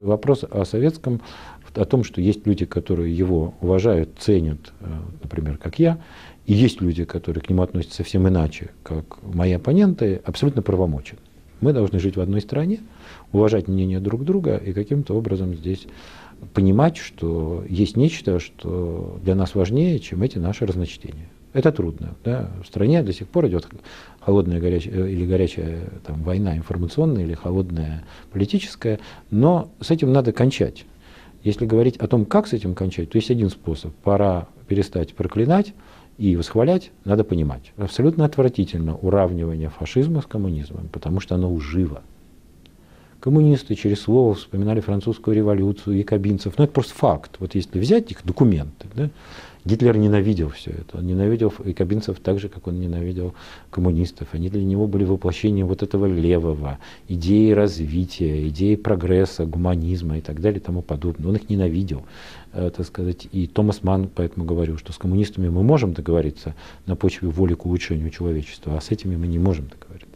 Вопрос о советском, о том, что есть люди, которые его уважают, ценят, э, например, как я, и есть люди, которые к нему относятся совсем иначе, как мои оппоненты, абсолютно правомочен. Мы должны жить в одной стране, уважать мнение друг друга и каким-то образом здесь понимать, что есть нечто, что для нас важнее, чем эти наши разночтения. Это трудно. Да? В стране до сих пор идет холодная горячая, э, или горячая там, война информационная или холодная политическая, но с этим надо кончать. Если говорить о том, как с этим кончать, то есть один способ. Пора перестать проклинать и восхвалять, надо понимать. Абсолютно отвратительно уравнивание фашизма с коммунизмом, потому что оно уживо. Коммунисты через слово вспоминали французскую революцию, и кабинцев. Но ну, это просто факт. Вот если взять их документы, да, Гитлер ненавидел все это. Он ненавидел и якобинцев так же, как он ненавидел коммунистов. Они для него были воплощением вот этого левого, идеи развития, идеи прогресса, гуманизма и так далее и тому подобное. Он их ненавидел, э, так сказать. И Томас Манн поэтому говорил, что с коммунистами мы можем договориться на почве воли к улучшению человечества, а с этими мы не можем договориться.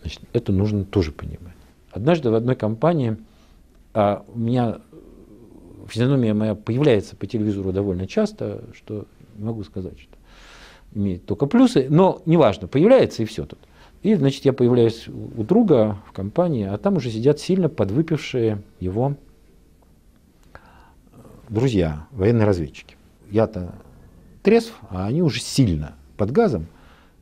Значит, это нужно тоже понимать. Однажды в одной компании а, у меня физиономия моя появляется по телевизору довольно часто, что не могу сказать, что имеет только плюсы, но неважно, появляется и все тут. И, значит, я появляюсь у друга в компании, а там уже сидят сильно подвыпившие его э, друзья, военные разведчики. Я-то трезв, а они уже сильно под газом.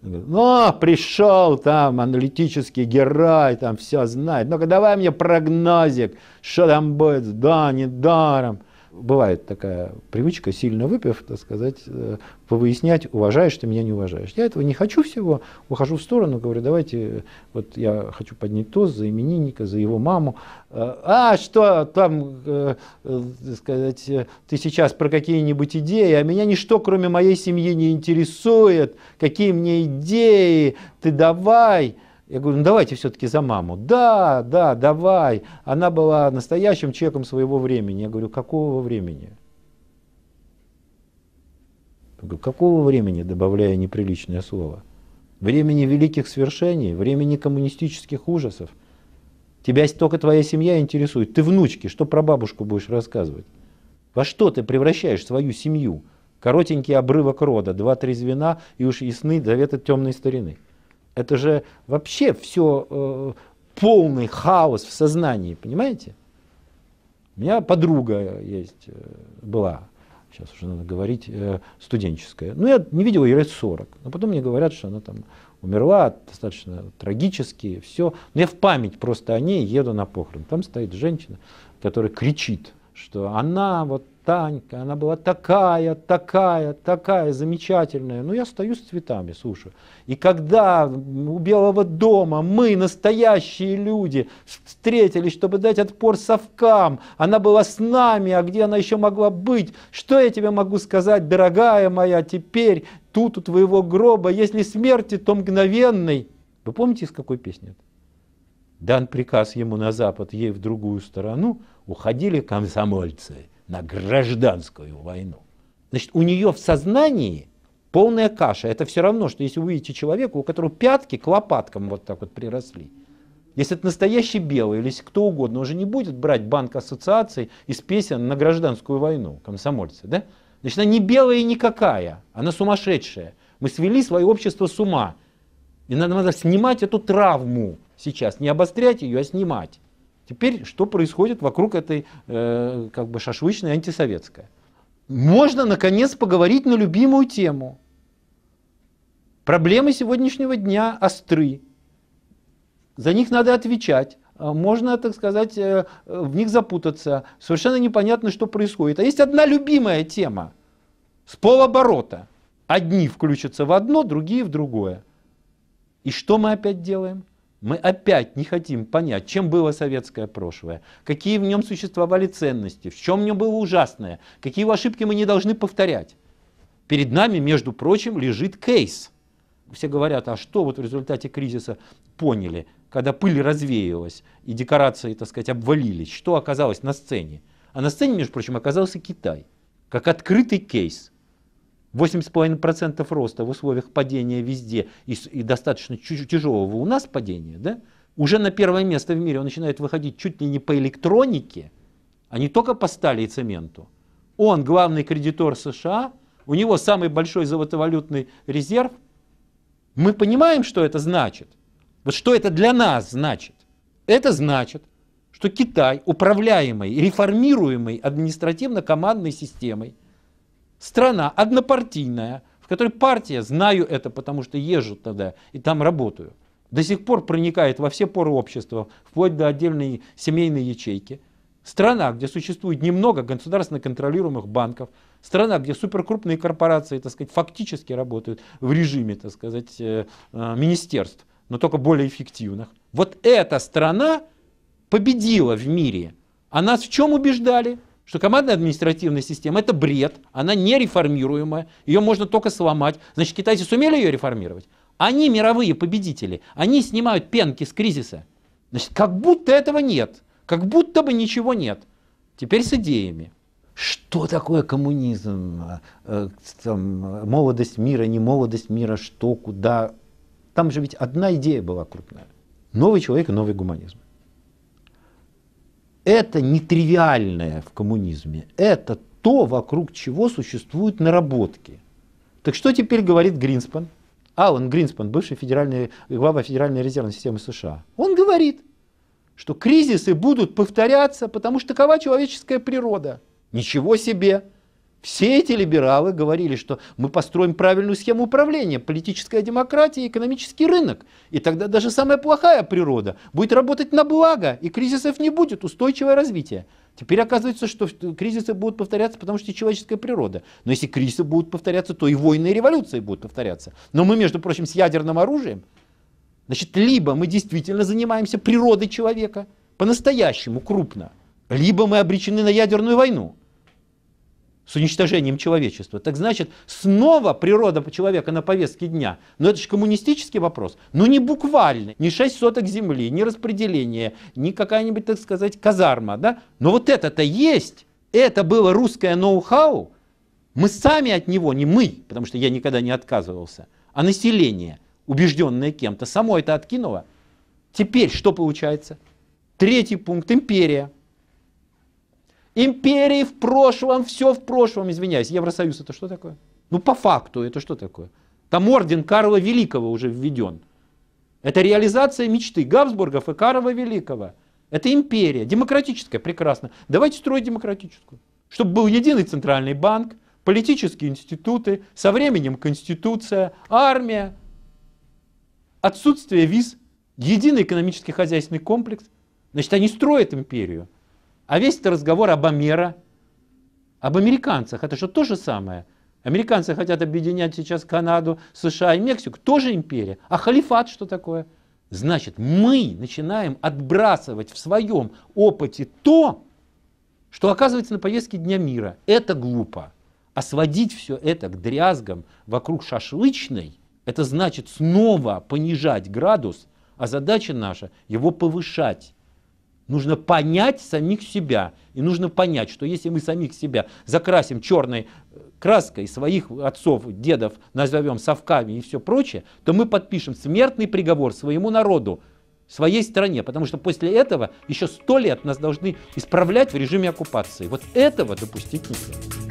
Ну, а, пришел там аналитический герой, там все знает. Ну-ка, давай мне прогнозик, что там будет с Дани Даром бывает такая привычка, сильно выпив, так сказать, э, повыяснять, уважаешь ты меня, не уважаешь. Я этого не хочу всего, ухожу в сторону, говорю, давайте, вот я хочу поднять тост за именинника, за его маму. Э, а, что там, э, так сказать, ты сейчас про какие-нибудь идеи, а меня ничто, кроме моей семьи, не интересует. Какие мне идеи, ты давай. Я говорю, ну давайте все-таки за маму. Да, да, давай. Она была настоящим человеком своего времени. Я говорю, какого времени? Я говорю, какого времени, добавляя неприличное слово? Времени великих свершений, времени коммунистических ужасов. Тебя только твоя семья интересует. Ты внучки, что про бабушку будешь рассказывать? Во что ты превращаешь свою семью? Коротенький обрывок рода, два-три звена и уж ясны заветы темной старины. Это же вообще все э, полный хаос в сознании, понимаете? У меня подруга есть, э, была, сейчас уже надо говорить, э, студенческая. Ну, я не видел ее лет 40. Но потом мне говорят, что она там умерла достаточно трагически, все. Но я в память просто о ней еду на похорон. Там стоит женщина, которая кричит, что она вот Танька, она была такая, такая, такая замечательная. Ну, я стою с цветами, слушаю. И когда у Белого дома мы, настоящие люди, встретились, чтобы дать отпор совкам, она была с нами, а где она еще могла быть? Что я тебе могу сказать, дорогая моя, теперь тут у твоего гроба, если смерти, то мгновенной. Вы помните, из какой песни это? Дан приказ ему на запад, ей в другую сторону, уходили комсомольцы на гражданскую войну. Значит, у нее в сознании полная каша. Это все равно, что если вы увидите человека, у которого пятки к лопаткам вот так вот приросли. Если это настоящий белый или кто угодно, уже не будет брать банк ассоциаций из песен на гражданскую войну, комсомольцы, да? Значит, она не белая и никакая, она сумасшедшая. Мы свели свое общество с ума. И надо, надо снимать эту травму сейчас, не обострять ее, а снимать. Теперь что происходит вокруг этой э, как бы шашлычной антисоветской? Можно, наконец, поговорить на любимую тему. Проблемы сегодняшнего дня остры. За них надо отвечать. Э, можно, так сказать, э, в них запутаться. Совершенно непонятно, что происходит. А есть одна любимая тема. С полоборота. Одни включатся в одно, другие в другое. И что мы опять делаем? Мы опять не хотим понять, чем было советское прошлое, какие в нем существовали ценности, в чем в нем было ужасное, какие ошибки мы не должны повторять. Перед нами, между прочим, лежит кейс. Все говорят, а что вот в результате кризиса поняли, когда пыль развеялась и декорации, так сказать, обвалились, что оказалось на сцене? А на сцене, между прочим, оказался Китай, как открытый кейс – 8,5% роста в условиях падения везде и, и достаточно тяжелого у нас падения, да, уже на первое место в мире он начинает выходить чуть ли не по электронике, а не только по стали и цементу. Он главный кредитор США, у него самый большой золотовалютный резерв. Мы понимаем, что это значит. Вот что это для нас значит? Это значит, что Китай, управляемый, реформируемый административно-командной системой – страна однопартийная, в которой партия, знаю это, потому что езжу тогда и там работаю, до сих пор проникает во все поры общества, вплоть до отдельной семейной ячейки. Страна, где существует немного государственно контролируемых банков, страна, где суперкрупные корпорации, так сказать, фактически работают в режиме, так сказать, э, э, министерств, но только более эффективных. Вот эта страна победила в мире. А нас в чем убеждали? что командная административная система – это бред, она нереформируемая, ее можно только сломать. Значит, китайцы сумели ее реформировать? Они мировые победители, они снимают пенки с кризиса. Значит, как будто этого нет, как будто бы ничего нет. Теперь с идеями. Что такое коммунизм? Э, там, молодость мира, не молодость мира, что, куда? Там же ведь одна идея была крупная. Новый человек и новый гуманизм это нетривиальное в коммунизме, это то, вокруг чего существуют наработки. Так что теперь говорит Гринспан? Алан Гринспан, бывший федеральный, глава Федеральной резервной системы США. Он говорит, что кризисы будут повторяться, потому что такова человеческая природа. Ничего себе! Все эти либералы говорили, что мы построим правильную схему управления, политическая демократия экономический рынок. И тогда даже самая плохая природа будет работать на благо, и кризисов не будет, устойчивое развитие. Теперь оказывается, что кризисы будут повторяться, потому что человеческая природа. Но если кризисы будут повторяться, то и войны, и революции будут повторяться. Но мы, между прочим, с ядерным оружием. Значит, либо мы действительно занимаемся природой человека, по-настоящему, крупно, либо мы обречены на ядерную войну с уничтожением человечества. Так значит, снова природа человека на повестке дня. Но это же коммунистический вопрос. Но ну, не буквально, не шесть соток земли, не распределение, не какая-нибудь, так сказать, казарма. Да? Но вот это-то есть. Это было русское ноу-хау. Мы сами от него, не мы, потому что я никогда не отказывался, а население, убежденное кем-то, само это откинуло. Теперь что получается? Третий пункт – империя. Империи в прошлом, все в прошлом, извиняюсь. Евросоюз это что такое? Ну, по факту это что такое? Там орден Карла Великого уже введен. Это реализация мечты Габсбургов и Карла Великого. Это империя, демократическая, прекрасно. Давайте строить демократическую. Чтобы был единый центральный банк, политические институты, со временем конституция, армия, отсутствие виз, единый экономический хозяйственный комплекс. Значит, они строят империю. А весь этот разговор об Амера, об американцах, это что то же самое. Американцы хотят объединять сейчас Канаду, США и Мексику, тоже империя. А халифат что такое? Значит, мы начинаем отбрасывать в своем опыте то, что оказывается на повестке Дня мира. Это глупо. А сводить все это к дрязгам вокруг шашлычной, это значит снова понижать градус, а задача наша его повышать. Нужно понять самих себя. И нужно понять, что если мы самих себя закрасим черной э, краской своих отцов, дедов, назовем совками и все прочее, то мы подпишем смертный приговор своему народу, своей стране. Потому что после этого еще сто лет нас должны исправлять в режиме оккупации. Вот этого допустить нельзя.